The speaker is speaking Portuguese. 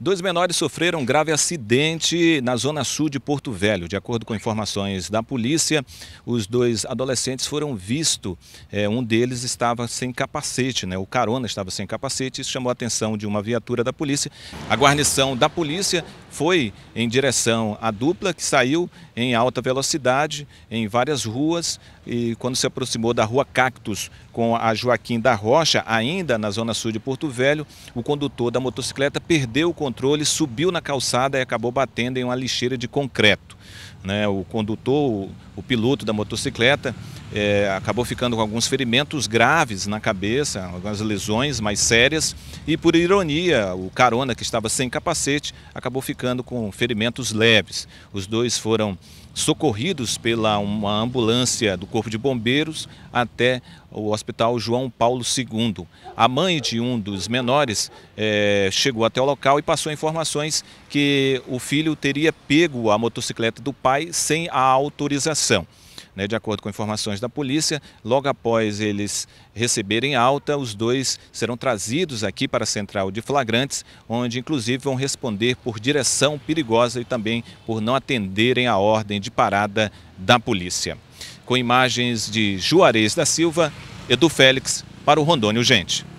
Dois menores sofreram um grave acidente na zona sul de Porto Velho. De acordo com informações da polícia, os dois adolescentes foram vistos. É, eh, um deles estava sem capacete, né? o carona estava sem capacete. Isso chamou a atenção de uma viatura da polícia. A guarnição da polícia foi em direção à dupla que saiu em alta velocidade em várias ruas e quando se aproximou da rua Cactus com a Joaquim da Rocha, ainda na zona sul de Porto Velho, o condutor da motocicleta perdeu o controle, subiu na calçada e acabou batendo em uma lixeira de concreto. Né, o condutor, o, o, piloto da motocicleta, é, acabou ficando com alguns ferimentos graves na cabeça, algumas lesões mais sérias, e por ironia, o carona, que estava sem capacete, acabou ficando com ferimentos leves. Os dois foram socorridos pela uma ambulância do Corpo de Bombeiros até o Hospital João Paulo II. A mãe de um dos menores é, chegou até o local e passou informações que o filho teria pego a motocicleta do pai sem a autorização. Né? de acordo com informações da polícia, logo após eles receberem alta, os dois serão trazidos aqui para a central de flagrantes, onde inclusive vão responder por direção perigosa e também por não atenderem a ordem de parada da polícia. Com imagens de Juarez da Silva, Edu Félix para o Rondônio Gente.